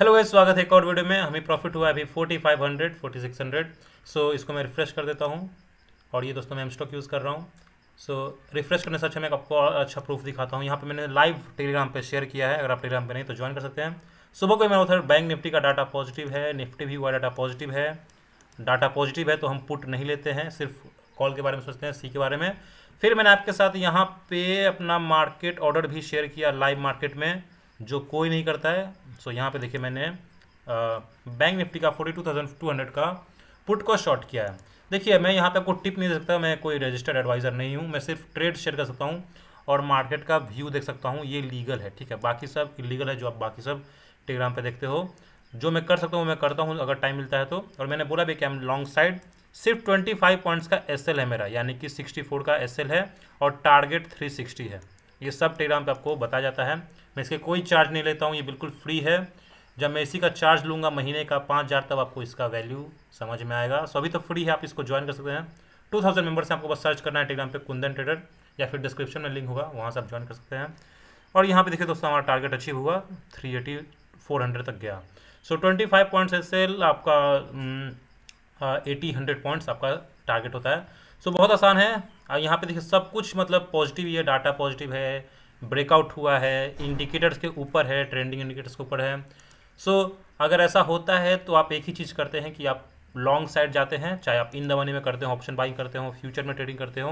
hello guys स्वागत है एक और वीडियो में हमें प्रॉफिट हुआ अभी forty five hundred forty six hundred so इसको मैं रिफ्रेश कर देता हूँ और ये दोस्तों मैं एम स्टॉक यूज़ कर रहा हूँ सो so, रिफ्रेश करने से अच्छा मैं आपको अच्छा प्रूफ दिखाता हूँ यहाँ पे मैंने लाइव टेलीग्राम पे शेयर किया है अगर आप टेलीग्राम पे नहीं तो ज्वाइन कर सकते हैं सुबह को मेरा उधर बैंक निफ्टी का डाटा पॉजिटिव है निफ्टी भी हुआ डाटा पॉजिटिव है डाटा पॉजिटिव है तो हम पुट नहीं लेते हैं सिर्फ कॉल के बारे में सोचते हैं सी के बारे में फिर मैंने आपके साथ यहाँ पे अपना मार्केट ऑर्डर भी शेयर किया लाइव मार्केट में जो कोई नहीं करता है सो so, यहाँ पे देखिए मैंने बैंक निफ्टी का forty two thousand two hundred का पुट को शॉर्ट किया है देखिए मैं यहाँ पे आपको टिप नहीं दे सकता मैं कोई रजिस्टर्ड एडवाइज़र नहीं हूँ मैं सिर्फ ट्रेड शेयर कर सकता हूँ और मार्केट का व्यू देख सकता हूँ ये लीगल है ठीक है बाकी सब इलीगल है जो आप बाकी सब टेलीग्राम पर देखते हो जो मैं कर सकता हूँ मैं करता हूँ अगर टाइम मिलता है तो और मैंने बोला भी कि लॉन्ग साइड सिर्फ ट्वेंटी फाइव पॉइंट्स का एस है मेरा यानी कि सिक्सटी फोर का एस है और टारगेट थ्री सिक्सटी है ये सब टेलीग्राम पे आपको बताया जाता है मैं इसके कोई चार्ज नहीं लेता हूँ ये बिल्कुल फ्री है जब मैं इसी का चार्ज लूँगा महीने का पाँच हज़ार तब आपको इसका वैल्यू समझ में आएगा सो अभी तो फ्री है आप इसको ज्वाइन कर सकते हैं टू थाउजेंड मेम्बर्स आपको बस सर्च करना है टेलीग्राम पर कुंदन ट्रेडर या फिर डिस्क्रिप्शन में लिंक होगा वहाँ से आप ज्वाइन कर सकते हैं और यहाँ पर देखिए दोस्तों हमारा टारगेट अचीव हुआ थ्री एटी फोर हंड्रेड तक गया so twenty five points sell आपका एटी हंड्रेड पॉइंट्स आपका टारगेट होता है सो so, बहुत आसान है और यहाँ पे देखिए सब कुछ मतलब पॉजिटिव ही है डाटा पॉजिटिव है ब्रेकआउट हुआ है इंडिकेटर्स के ऊपर है ट्रेंडिंग इंडिकेटर्स के ऊपर है सो so, अगर ऐसा होता है तो आप एक ही चीज़ करते हैं कि आप लॉन्ग साइड जाते हैं चाहे आप इन द मनी में करते हो ऑप्शन बाइंग करते हो फ्यूचर में ट्रेडिंग करते हो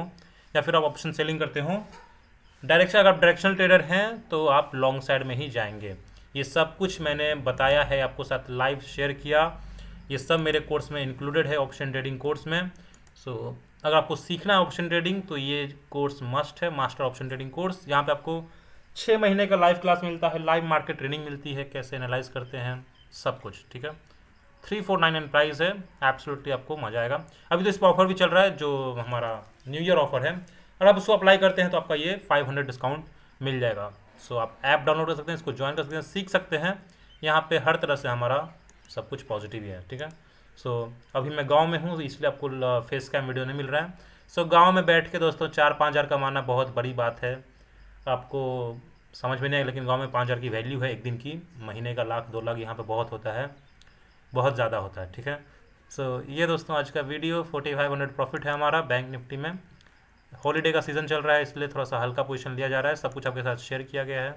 या फिर आप ऑप्शन सेलिंग करते हो डायरेक्शन अगर आप डायरेक्शनल ट्रेडर हैं तो आप लॉन्ग साइड में ही जाएंगे ये सब कुछ मैंने बताया है आपको साथ लाइव शेयर किया ये सब मेरे कोर्स में इंक्लूडेड है ऑप्शन ट्रेडिंग कोर्स में सो so, अगर आपको सीखना है ऑप्शन ट्रेडिंग तो ये कोर्स मस्ट है मास्टर ऑप्शन ट्रेडिंग कोर्स यहाँ पे आपको छः महीने का लाइव क्लास मिलता है लाइव मार्केट ट्रेनिंग मिलती है कैसे एनालाइज करते हैं सब कुछ ठीक है three four nine nine price है एब्सोल्युटली आपको मजा आएगा अभी तो इस पर ऑफर भी चल रहा है जो हमारा न्यू ईयर ऑफर है अगर आप उसको अप्लाई करते हैं तो आपका ये फाइव हंड्रेड डिस्काउंट मिल जाएगा सो आप ऐप डाउनलोड कर सकते हैं इसको ज्वाइन कर सकते हैं सीख सकते हैं यहाँ पर हर तरह से हमारा सब कुछ पॉजिटिव ही है ठीक है सो so, अभी मैं गांव में हूँ तो इसलिए आपको फेस का वीडियो नहीं मिल रहा है सो so, गांव में बैठ के दोस्तों चार पाँच हज़ार कमाना बहुत बड़ी बात है आपको समझ में नहीं आएगा लेकिन गांव में पाँच हज़ार की वैल्यू है एक दिन की महीने का लाख दो लाख यहाँ पे बहुत होता है बहुत ज़्यादा होता है ठीक है सो so, ये दोस्तों आज का video forty five hundred profit है हमारा बैंक निफ्टी में हॉलीडे का सीज़न चल रहा है इसलिए थोड़ा सा हल्का पोजिशन लिया जा रहा है सब कुछ आपके साथ शेयर किया गया है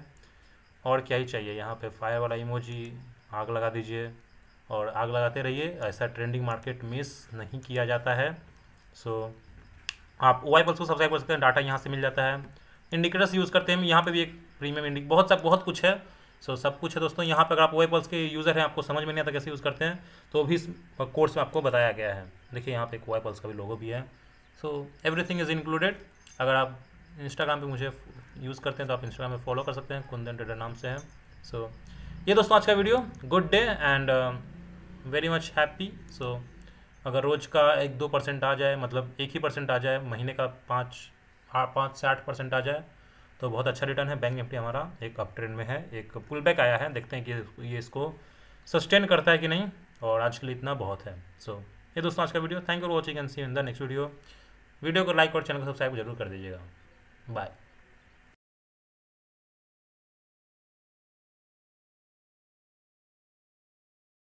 और क्या ही चाहिए यहाँ पर फायर वाला इमोजी आग लगा दीजिए और आग लगाते रहिए ऐसा ट्रेंडिंग मार्केट मिस नहीं किया जाता है सो so, आप ओ आई पल्स को सब्सक्राइब कर सकते हैं डाटा यहाँ से मिल जाता है इंडिकेटर्स यूज़ करते हैं यहाँ पे भी एक प्रीमियम इंडिक बहुत सब बहुत कुछ है सो so, सब कुछ है दोस्तों यहाँ पर अगर आप ओ आई पल्स के यूज़र हैं आपको समझ में नहीं आता कैसे यूज़ करते हैं तो भी इस कोर्स में आपको बताया गया है देखिए यहाँ पे एक ओ आई पल्स का भी लोगो भी है सो एवरीथिंग इज़ इंक्लूडेड अगर आप इंस्टाग्राम पर मुझे यूज़ करते हैं तो आप इंस्टाग्राम पर फॉलो कर सकते हैं कुंदन डेडर नाम से हैं सो so, ये दोस्तों आज का video good day and very much happy so अगर रोज़ का एक दो परसेंट आ जाए मतलब एक ही परसेंट आ जाए महीने का पाँच पाँच से आठ परसेंट आ जाए तो बहुत अच्छा रिटर्न है बैंक निफ्टी हमारा एक अप ट्रेंड में है एक पुल बैक आया है देखते हैं कि ये इसको सस्टेन करता है कि नहीं और आज के लिए इतना बहुत है सो so, ये दोस्तों आज का video thank you for watching and see in the next video video को लाइक और चैनल को सब्सक्राइब जरूर कर दीजिएगा बाय